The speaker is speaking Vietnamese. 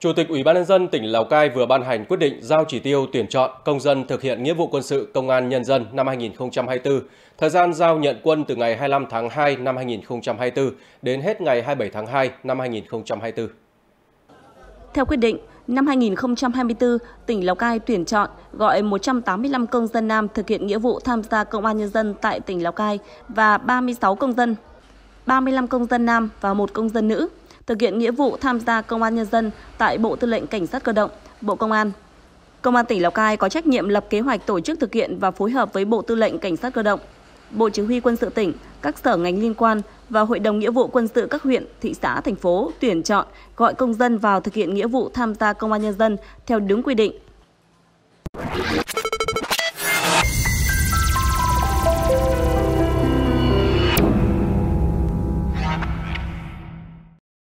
Chủ tịch Ủy ban nhân dân tỉnh Lào Cai vừa ban hành quyết định giao chỉ tiêu tuyển chọn công dân thực hiện nghĩa vụ quân sự công an nhân dân năm 2024, thời gian giao nhận quân từ ngày 25 tháng 2 năm 2024 đến hết ngày 27 tháng 2 năm 2024. Theo quyết định, năm 2024, tỉnh Lào Cai tuyển chọn gọi 185 công dân nam thực hiện nghĩa vụ tham gia công an nhân dân tại tỉnh Lào Cai và 36 công dân, 35 công dân nam và 1 công dân nữ thực hiện nghĩa vụ tham gia công an nhân dân tại Bộ Tư lệnh Cảnh sát cơ động, Bộ Công an. Công an tỉnh Lào Cai có trách nhiệm lập kế hoạch tổ chức thực hiện và phối hợp với Bộ Tư lệnh Cảnh sát cơ động, Bộ Chỉ huy quân sự tỉnh, các sở ngành liên quan và Hội đồng nghĩa vụ quân sự các huyện, thị xã, thành phố tuyển chọn, gọi công dân vào thực hiện nghĩa vụ tham gia công an nhân dân theo đúng quy định.